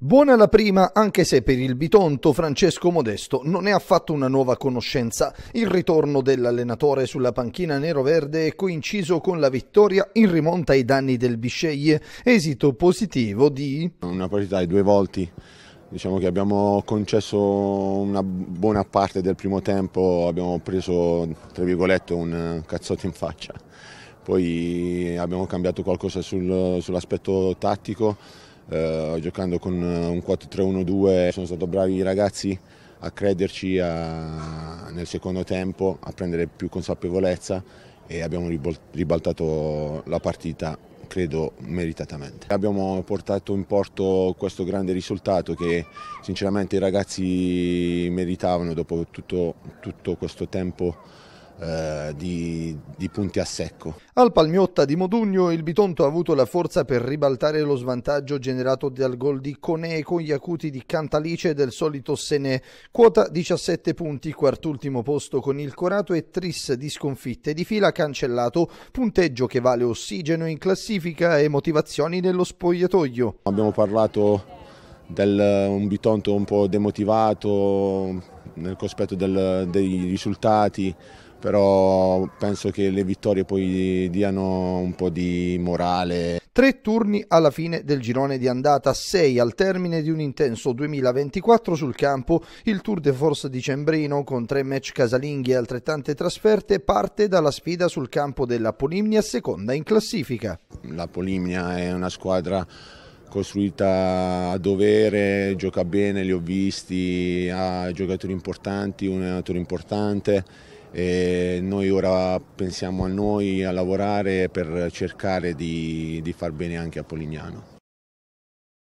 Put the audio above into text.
Buona la prima, anche se per il Bitonto Francesco Modesto non è affatto una nuova conoscenza. Il ritorno dell'allenatore sulla panchina nero-verde è coinciso con la vittoria in rimonta ai danni del Bisceglie, esito positivo di... Una partita di due volti, diciamo che abbiamo concesso una buona parte del primo tempo, abbiamo preso, tra virgolette, un cazzotto in faccia. Poi abbiamo cambiato qualcosa sul, sull'aspetto tattico, eh, giocando con eh, un 4-3-1-2 sono stati bravi i ragazzi a crederci a, nel secondo tempo, a prendere più consapevolezza e abbiamo ribaltato la partita credo meritatamente. Abbiamo portato in porto questo grande risultato che sinceramente i ragazzi meritavano dopo tutto, tutto questo tempo eh, di, di, punti a secco. Al Palmiotta di Modugno il Bitonto ha avuto la forza per ribaltare lo svantaggio generato dal gol di Cone con gli acuti di Cantalice del solito Senè. Quota 17 punti, quart'ultimo posto con il Corato e Tris di sconfitte di fila cancellato, punteggio che vale ossigeno in classifica e motivazioni nello spogliatoio. Abbiamo parlato del, un Bitonto un po' demotivato nel cospetto del, dei risultati, però penso che le vittorie poi diano un po' di morale. Tre turni alla fine del girone di andata, sei al termine di un intenso 2024 sul campo, il Tour de Force dicembrino con tre match casalinghi e altrettante trasferte parte dalla sfida sul campo della Polimnia seconda in classifica. La Polimnia è una squadra costruita a dovere, gioca bene, li ho visti, ha giocatori importanti, un allenatore importante e noi ora pensiamo a noi a lavorare per cercare di, di far bene anche a Polignano.